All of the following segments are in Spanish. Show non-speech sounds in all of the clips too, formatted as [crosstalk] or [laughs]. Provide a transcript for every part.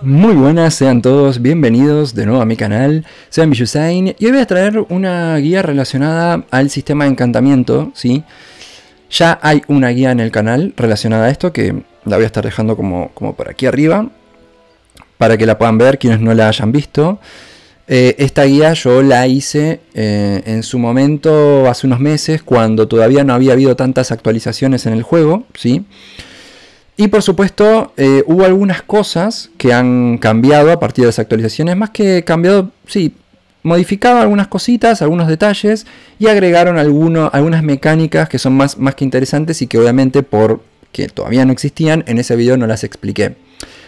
Muy buenas, sean todos bienvenidos de nuevo a mi canal, sean Bijusain y hoy voy a traer una guía relacionada al sistema de encantamiento, ¿sí? Ya hay una guía en el canal relacionada a esto que la voy a estar dejando como, como por aquí arriba para que la puedan ver quienes no la hayan visto. Eh, esta guía yo la hice eh, en su momento hace unos meses cuando todavía no había habido tantas actualizaciones en el juego, ¿sí? sí y por supuesto, eh, hubo algunas cosas que han cambiado a partir de las actualizaciones, más que cambiado, sí, modificado algunas cositas, algunos detalles y agregaron algunas mecánicas que son más, más que interesantes y que obviamente por que todavía no existían, en ese video no las expliqué.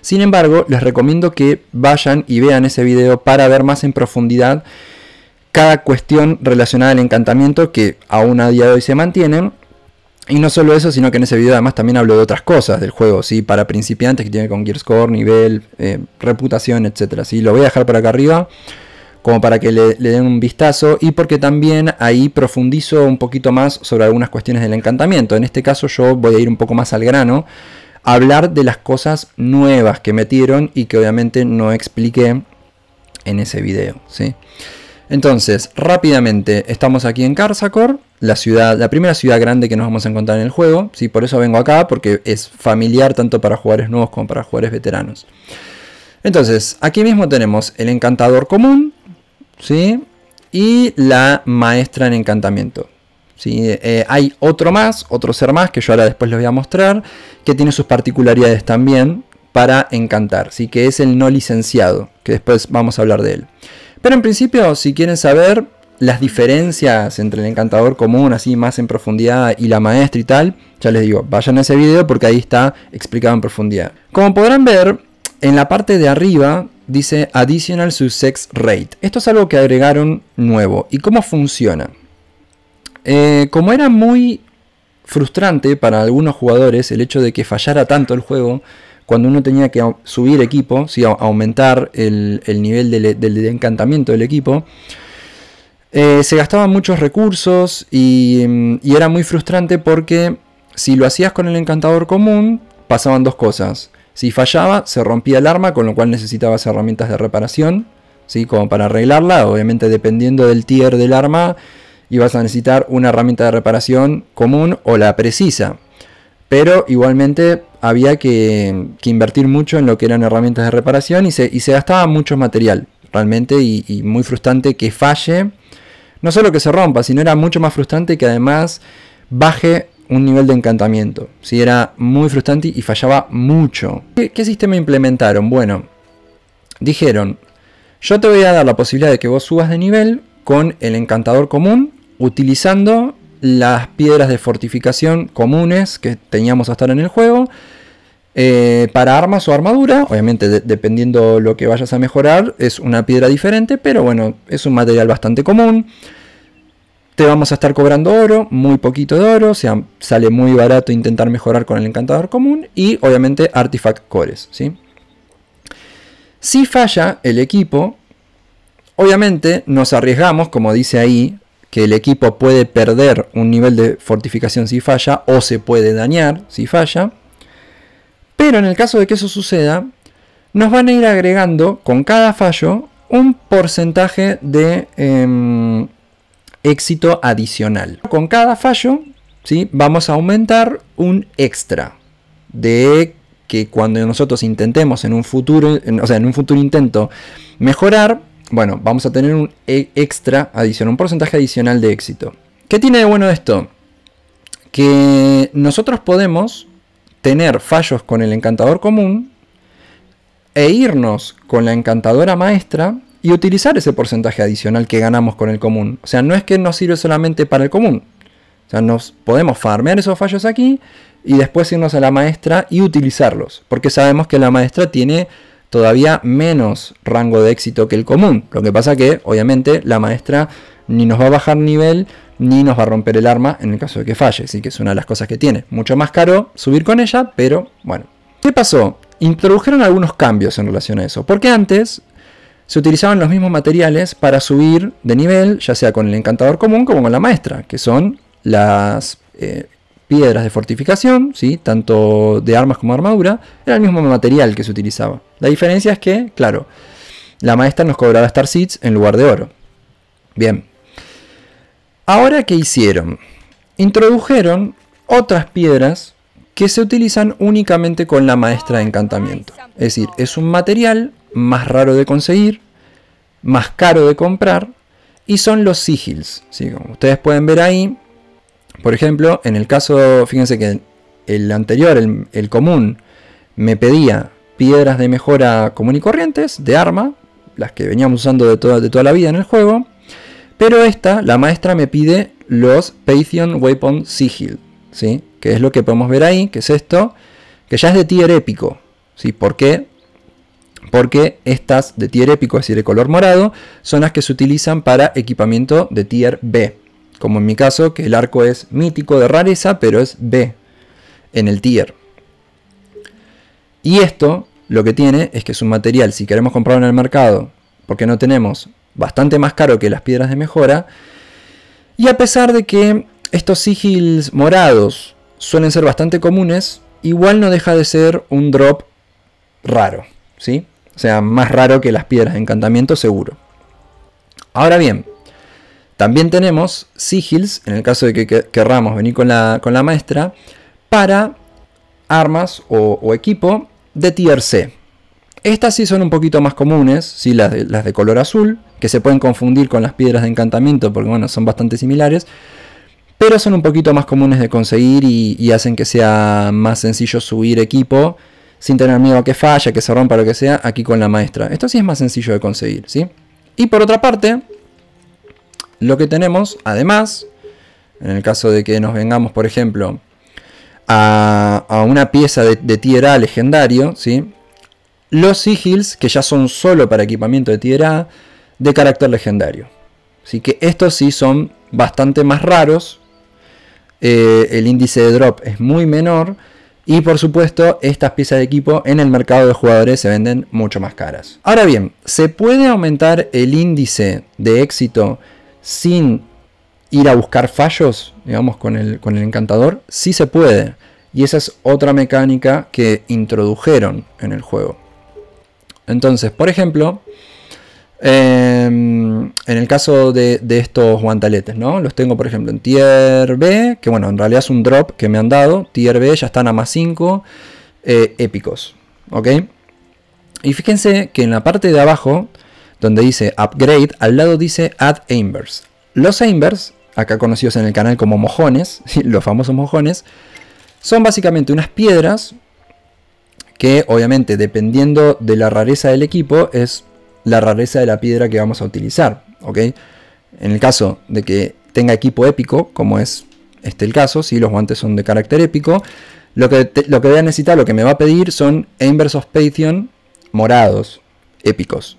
Sin embargo, les recomiendo que vayan y vean ese video para ver más en profundidad cada cuestión relacionada al encantamiento que aún a día de hoy se mantienen y no solo eso, sino que en ese video además también hablo de otras cosas del juego, ¿sí? Para principiantes que tiene con Gear nivel, eh, reputación, etc. ¿sí? Lo voy a dejar para acá arriba como para que le, den un vistazo y porque también ahí profundizo un poquito más sobre algunas cuestiones del encantamiento. En este caso yo voy a ir un poco más al grano, hablar de las cosas nuevas que metieron y que obviamente no expliqué en ese video, ¿sí? Entonces, rápidamente, estamos aquí en Karsakor, la, ciudad, la primera ciudad grande que nos vamos a encontrar en el juego. ¿sí? Por eso vengo acá, porque es familiar tanto para jugadores nuevos como para jugadores veteranos. Entonces, aquí mismo tenemos el encantador común ¿sí? y la maestra en encantamiento. ¿sí? Eh, hay otro más, otro ser más, que yo ahora después les voy a mostrar, que tiene sus particularidades también para encantar, ¿sí? que es el no licenciado, que después vamos a hablar de él. Pero en principio, si quieren saber las diferencias entre el encantador común, así más en profundidad, y la maestra y tal, ya les digo, vayan a ese video porque ahí está explicado en profundidad. Como podrán ver, en la parte de arriba dice Additional Success Rate. Esto es algo que agregaron nuevo. ¿Y cómo funciona? Eh, como era muy frustrante para algunos jugadores el hecho de que fallara tanto el juego, cuando uno tenía que subir equipo, ¿sí? aumentar el, nivel del, encantamiento del equipo, eh, se gastaban muchos recursos y, era muy frustrante porque si lo hacías con el encantador común, pasaban dos cosas. Si fallaba, se rompía el arma, con lo cual necesitabas herramientas de reparación, ¿sí? como para arreglarla. Obviamente, dependiendo del tier del arma, ibas a necesitar una herramienta de reparación común o la precisa. Pero igualmente había que, invertir mucho en lo que eran herramientas de reparación y se, gastaba mucho material realmente y, muy frustrante que falle. No solo que se rompa, sino era mucho más frustrante que además baje un nivel de encantamiento. si Era muy frustrante y fallaba mucho. ¿Qué sistema implementaron? Bueno, dijeron, yo te voy a dar la posibilidad de que vos subas de nivel con el encantador común utilizando las piedras de fortificación comunes que teníamos hasta ahora en el juego. Eh, para armas o armadura, obviamente dependiendo lo que vayas a mejorar, es una piedra diferente, pero bueno, es un material bastante común. Te vamos a estar cobrando oro, muy poquito de oro, o sea, sale muy barato intentar mejorar con el encantador común y obviamente artifact cores, ¿sí? Si falla el equipo, obviamente nos arriesgamos, como dice ahí, que el equipo puede perder un nivel de fortificación si falla o se puede dañar si falla. Pero en el caso de que eso suceda, nos van a ir agregando con cada fallo un porcentaje de em, éxito adicional. Con cada fallo ¿sí? vamos a aumentar un extra de que cuando nosotros intentemos en un futuro, o sea, en un futuro intento mejorar, bueno, vamos a tener un e- extra adicional, un porcentaje adicional de éxito. ¿Qué tiene de bueno esto? Que nosotros podemos tener fallos con el encantador común e irnos con la encantadora maestra y utilizar ese porcentaje adicional que ganamos con el común. O sea, no es que nos sirve solamente para el común. O sea, nos podemos farmear esos fallos aquí y después irnos a la maestra y utilizarlos. Porque sabemos que la maestra tiene todavía menos rango de éxito que el común. Lo que pasa que, obviamente, la maestra ni nos va a bajar nivel, ni nos va a romper el arma en el caso de que falle, Así que es una de las cosas que tiene. Mucho más caro subir con ella, pero bueno. ¿Qué pasó? Introdujeron algunos cambios en relación a eso, porque antes se utilizaban los mismos materiales para subir de nivel, ya sea con el encantador común como con la maestra, que son las eh, piedras de fortificación, ¿sí? tanto de armas como armadura, era el mismo material que se utilizaba. La diferencia es que, claro, la maestra nos cobraba Star Seeds en lugar de oro. Bien. Ahora, ¿qué hicieron? Introdujeron otras piedras que se utilizan únicamente con la maestra de encantamiento. Es decir, es un material más raro de conseguir, más caro de comprar, y son los sigils. ¿sí? Como ustedes pueden ver ahí, por ejemplo, en el caso, fíjense que el anterior, el, común, me pedía piedras de mejora común y corrientes, de arma, las que veníamos usando de toda, la vida en el juego. Pero esta, la maestra me pide los Patheon Weapon Sigil, ¿sí? que es lo que podemos ver ahí, que es esto, que ya es de tier épico. ¿sí? ¿Por qué? Porque estas de tier épico, es decir, de color morado, son las que se utilizan para equipamiento de tier B como en mi caso, que el arco es mítico de rareza, pero es B en el tier. Y esto lo que tiene es que es un material, si queremos comprarlo en el mercado, porque no tenemos, bastante más caro que las piedras de mejora. Y a pesar de que estos sigils morados suelen ser bastante comunes, igual no deja de ser un drop raro, ¿sí? O sea, más raro que las piedras de encantamiento seguro. Ahora bien, también tenemos sigils, en el caso de que querramos venir con la, con la maestra, para armas o, equipo de tier C. Estas sí son un poquito más comunes, las, de, color azul, que se pueden confundir con las piedras de encantamiento porque bueno, son bastante similares, pero son un poquito más comunes de conseguir y, hacen que sea más sencillo subir equipo sin tener miedo a que falle, que se rompa, lo que sea, aquí con la maestra. Esto sí es más sencillo de conseguir, ¿sí? Y por otra parte, lo que tenemos, además, en el caso de que nos vengamos, por ejemplo, a, una pieza de, tierra tier A legendario, ¿sí? los sigils, que ya son solo para equipamiento de tier A, de carácter legendario. Así que estos sí son bastante más raros. Eh, el índice de drop es muy menor. Y por supuesto, estas piezas de equipo en el mercado de jugadores se venden mucho más caras. Ahora bien, ¿se puede aumentar el índice de éxito sin ir a buscar fallos, digamos, con el, encantador, sí se puede. Y esa es otra mecánica que introdujeron en el juego. Entonces, por ejemplo, em, en el caso de, estos guantaletes, ¿no? Los tengo, por ejemplo, en tier B, que bueno, en realidad es un drop que me han dado. Tier B ya están a más 5 eh, épicos, ¿ok? Y fíjense que en la parte de abajo donde dice upgrade, al lado dice add Inverse. Los Embers, acá conocidos en el canal como mojones, [laughs] los famosos mojones, son básicamente unas piedras que obviamente dependiendo de la rareza del equipo es la rareza de la piedra que vamos a utilizar, ¿ok? En el caso de que tenga equipo épico, como es este el caso, si los guantes son de carácter épico, lo que, lo que voy a necesitar, lo que me va a pedir son Embers of morados, épicos.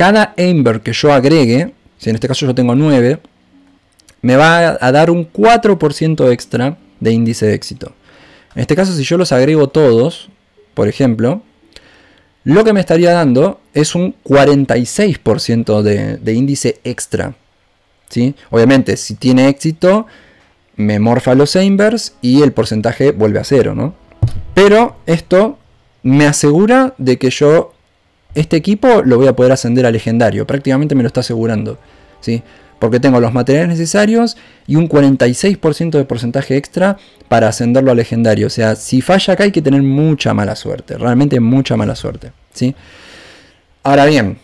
Cada Ember que yo agregue, si en este caso yo tengo 9, me va a dar un 4% extra de índice de éxito. En este caso, si yo los agrego todos, por ejemplo, lo que me estaría dando es un 46% de, de, índice extra. ¿sí? Obviamente, si tiene éxito, me morfa los Embers y el porcentaje vuelve a cero. ¿no? Pero esto me asegura de que yo este equipo lo voy a poder ascender a legendario. Prácticamente me lo está asegurando. ¿sí? Porque tengo los materiales necesarios y un 46% de porcentaje extra para ascenderlo a legendario. O sea, si falla acá hay que tener mucha mala suerte. Realmente mucha mala suerte. ¿sí? Ahora bien,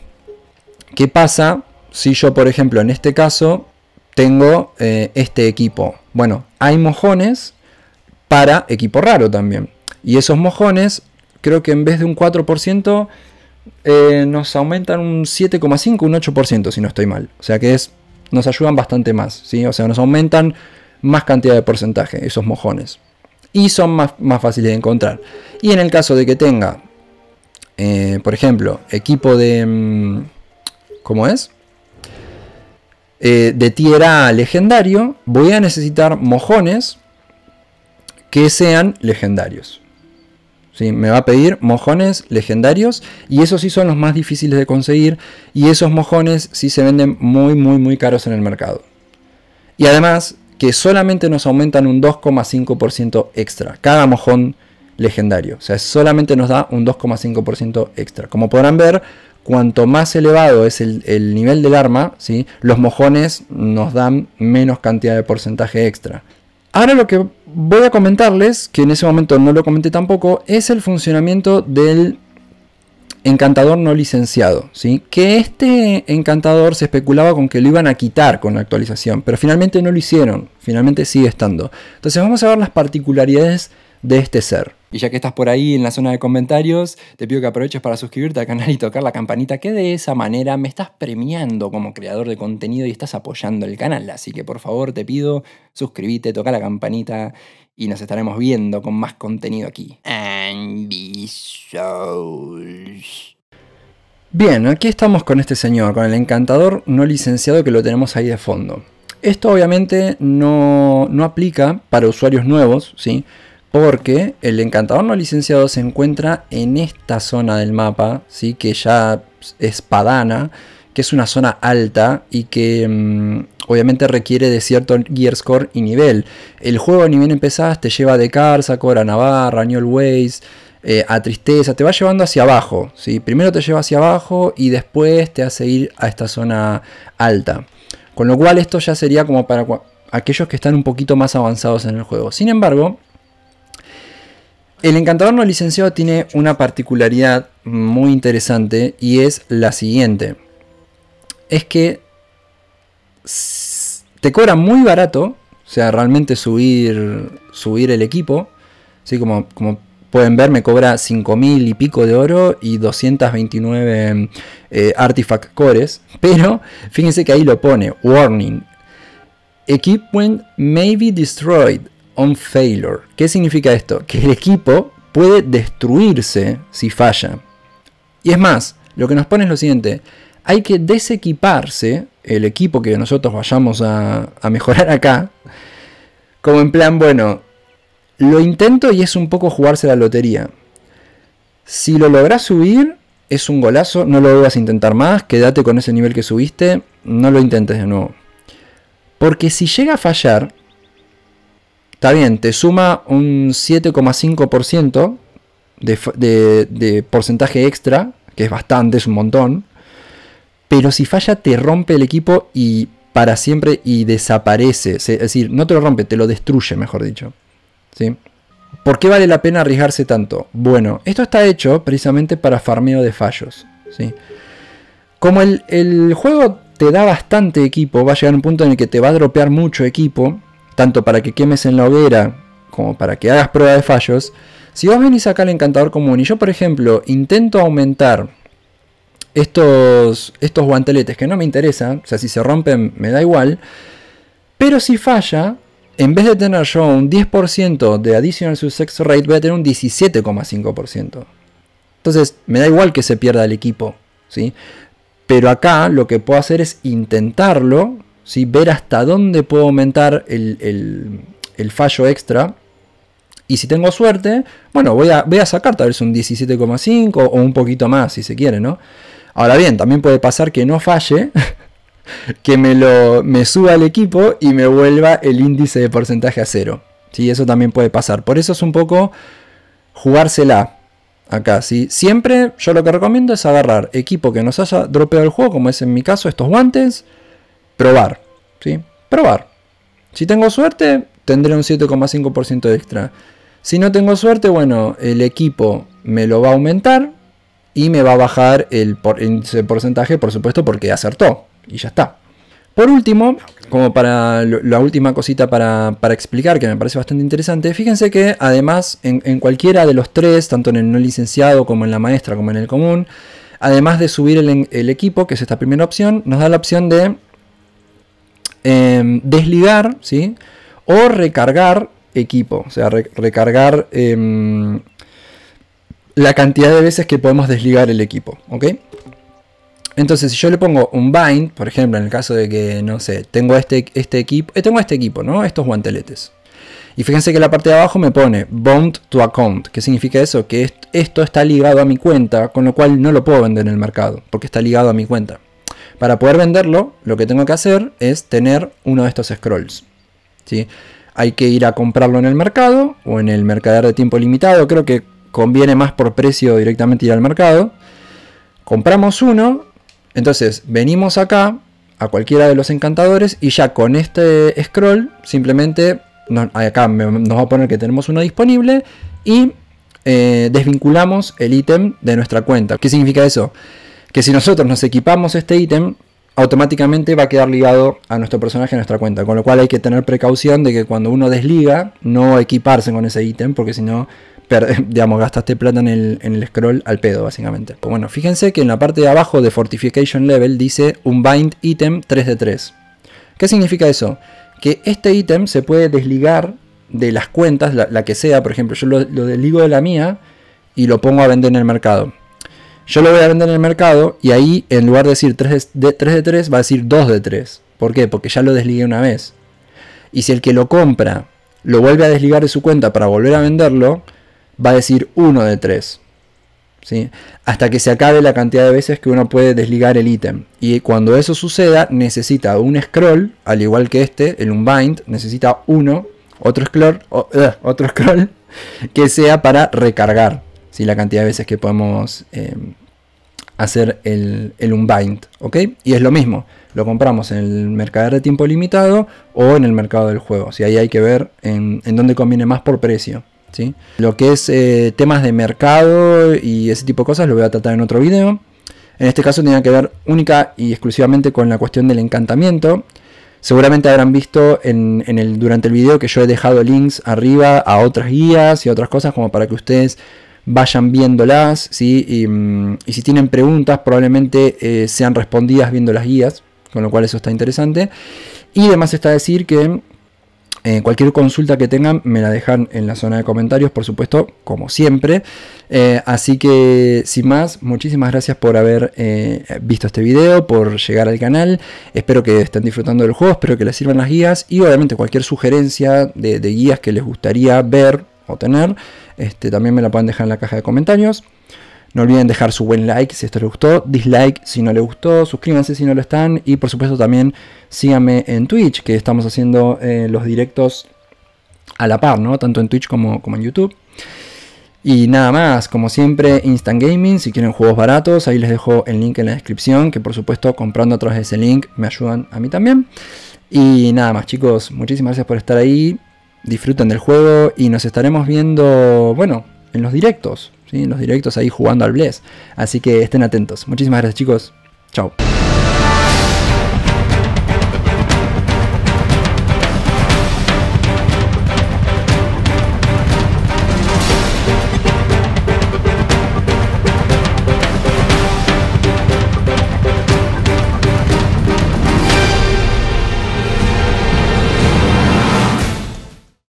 ¿qué pasa si yo, por ejemplo, en este caso tengo eh, este equipo? Bueno, hay mojones para equipo raro también. Y esos mojones, creo que en vez de un 4%, eh, nos aumentan un 7,5, un 8%, si no estoy mal. O sea que es, nos ayudan bastante más, ¿sí? O sea, nos aumentan más cantidad de porcentaje, esos mojones. Y son más, fáciles de encontrar. Y en el caso de que tenga, eh, por ejemplo, equipo de... Mm, ¿Cómo es? Eh, de tierra legendario, voy a necesitar mojones que sean legendarios. Me va a pedir mojones legendarios y esos sí son los más difíciles de conseguir y esos mojones sí se venden muy, muy, muy caros en el mercado. Y además que solamente nos aumentan un 2,5% extra, cada mojón legendario. O sea, solamente nos da un 2,5% extra. Como podrán ver, cuanto más elevado es el, el, nivel del arma, ¿sí? los mojones nos dan menos cantidad de porcentaje extra. Ahora lo que voy a comentarles, que en ese momento no lo comenté tampoco, es el funcionamiento del encantador no licenciado, ¿sí? que este encantador se especulaba con que lo iban a quitar con la actualización, pero finalmente no lo hicieron, finalmente sigue estando. Entonces vamos a ver las particularidades de este ser. Y ya que estás por ahí en la zona de comentarios, te pido que aproveches para suscribirte al canal y tocar la campanita, que de esa manera me estás premiando como creador de contenido y estás apoyando el canal. Así que por favor te pido, suscríbete, toca la campanita y nos estaremos viendo con más contenido aquí. Bien, aquí estamos con este señor, con el encantador no licenciado que lo tenemos ahí de fondo. Esto obviamente no, no aplica para usuarios nuevos, ¿sí? Porque el encantador no licenciado se encuentra en esta zona del mapa, ¿sí? que ya es padana, que es una zona alta y que mm, obviamente requiere de cierto gear score y nivel. El juego ni nivel empezás te lleva de Karsakor a Navarra, a New Ways, eh, a Tristeza, te va llevando hacia abajo. Primero te lleva hacia abajo y después te hace ir a esta zona alta. Con lo cual esto ya sería como para aquellos que están un poquito más avanzados en el juego. Sin embargo, el encantador no licenciado tiene una particularidad muy interesante y es la siguiente. Es que te cobra muy barato, o sea, realmente subir, subir el equipo. Así como, como pueden ver, me cobra 5.000 y pico de oro y 229 eh, artifact cores. [laughs] Pero fíjense que ahí lo pone, warning. Equipment may be destroyed on failure. ¿Qué significa esto? Que el equipo puede destruirse si falla. Y es más, lo que nos pone es lo siguiente. Hay que desequiparse el equipo que nosotros vayamos a, mejorar acá. Como en plan, bueno, lo intento y es un poco jugarse la lotería. Si lo logras subir, es un golazo, no lo debas intentar más, quédate con ese nivel que subiste, no lo intentes de nuevo. Porque si llega a fallar, Está bien, te suma un 7,5% de, de porcentaje extra, que es bastante, es un montón. Pero si falla, te rompe el equipo y para siempre y desaparece. Es decir, no te lo rompe, te lo destruye, mejor dicho. ¿Sí? ¿Por qué vale la pena arriesgarse tanto? Bueno, esto está hecho precisamente para farmeo de fallos. ¿sí? Como el, el, juego te da bastante equipo, va a llegar un punto en el que te va a dropear mucho equipo, tanto para que quemes en la hoguera como para que hagas prueba de fallos, si vos venís acá al encantador común y yo, por ejemplo, intento aumentar estos, estos guanteletes que no me interesan, o sea, si se rompen me da igual, pero si falla, en vez de tener yo un 10% de additional success rate, voy a tener un 17,5%. Entonces, me da igual que se pierda el equipo, ¿sí? Pero acá lo que puedo hacer es intentarlo ver hasta dónde puedo aumentar el, fallo extra. Y si tengo suerte, bueno, voy a, voy a sacar tal vez un 17,5 o un poquito más si se quiere, ¿no? Ahora bien, también puede pasar que no falle, [laughs] que me, lo, me suba el equipo y me vuelva el índice de porcentaje a cero. ¿sí? Eso también puede pasar. Por eso es un poco jugársela acá, ¿sí? Siempre yo lo que recomiendo es agarrar equipo que nos haya dropeado el juego, como es en mi caso estos guantes, probar, ¿sí? Probar. Si tengo suerte, tendré un 7,5% extra. Si no tengo suerte, bueno, el equipo me lo va a aumentar y me va a bajar el, porcentaje, por supuesto, porque acertó. Y ya está. Por último, como para la última cosita para, explicar, que me parece bastante interesante, fíjense que además en, cualquiera de los tres, tanto en el no licenciado como en la maestra como en el común, además de subir el equipo, que es esta primera opción, nos da la opción de Em, desligar, ¿sí? O recargar equipo, o sea, recargar em, la cantidad de veces que podemos desligar el equipo, ¿ok? Entonces, si yo le pongo un bind, por ejemplo, en el caso de que, no sé, tengo este, este equipo, eh, tengo este equipo, ¿no? Estos guanteletes. Y fíjense que la parte de abajo me pone bond to account. ¿Qué significa eso? Que esto está ligado a mi cuenta, con lo cual no lo puedo vender en el mercado, porque está ligado a mi cuenta. Para poder venderlo, lo que tengo que hacer es tener uno de estos scrolls. ¿sí? Hay que ir a comprarlo en el mercado o en el mercader de tiempo limitado. Creo que conviene más por precio directamente ir al mercado. Compramos uno, entonces venimos acá a cualquiera de los encantadores y ya con este scroll simplemente nos, acá nos va a poner que tenemos uno disponible y eh, desvinculamos el ítem de nuestra cuenta. ¿Qué significa eso? que si nosotros nos equipamos este ítem, automáticamente va a quedar ligado a nuestro personaje, a nuestra cuenta. Con lo cual hay que tener precaución de que cuando uno desliga, no equiparse con ese ítem, porque si no, [laughs] digamos, gastaste plata en el, scroll al pedo, básicamente. Pues bueno, fíjense que en la parte de abajo de Fortification Level dice un bind item 3 de 3. ¿Qué significa eso? Que este ítem se puede desligar de las cuentas, la, que sea, por ejemplo, yo lo, lo desligo de la mía y lo pongo a vender en el mercado. Yo lo voy a vender en el mercado y ahí en lugar de decir 3 de, 3 va a decir 2 de 3. ¿Por qué? Porque ya lo desligué una vez. Y si el que lo compra lo vuelve a desligar de su cuenta para volver a venderlo, va a decir 1 de 3. Hasta que se acabe la cantidad de veces que uno puede desligar el ítem. Y cuando eso suceda, necesita un scroll, al igual que este, el unbind, necesita uno, otro scroll, eh, otro scroll, que sea para recargar la cantidad de veces que podemos em, hacer el, unbind. Y es lo mismo, lo compramos en el mercader de tiempo limitado o en el mercado del juego. si Ahí hay que ver en, dónde conviene más por precio. ¿sí? Lo que es eh, temas de mercado y ese tipo de cosas lo voy a tratar en otro video. En este caso tenía que ver única y exclusivamente con la cuestión del encantamiento. Seguramente habrán visto en, el, durante el video que yo he dejado links arriba a otras guías y otras cosas como para que ustedes vayan viéndolas, ¿sí? Mm, y, si tienen preguntas probablemente eh, sean respondidas viendo las guías, con lo cual eso está interesante. Y además está decir que eh, cualquier consulta que tengan me la dejan en la zona de comentarios, por supuesto, como siempre. Eh, así que sin más, muchísimas gracias por haber visto este video, por llegar al canal. Espero que estén disfrutando del juego, espero que les sirvan las guías y obviamente cualquier sugerencia de guías que les gustaría ver o tener. Este, también me la pueden dejar en la caja de comentarios. No olviden dejar su buen like si esto les gustó, dislike si no les gustó, suscríbanse si no lo están y por supuesto también síganme en Twitch que estamos haciendo eh, los directos a la par, ¿no? Tanto en Twitch como, como en YouTube. Y nada más, como siempre, Instant Gaming, si quieren juegos baratos, ahí les dejo el link en la descripción, que por supuesto comprando a través de ese link me ayudan a mí también. Y nada más chicos, muchísimas gracias por estar ahí, disfruten del juego y nos estaremos viendo, bueno, en los directos, ¿sí? en los directos ahí jugando al Bless. Así que estén atentos. Muchísimas gracias chicos. Chao.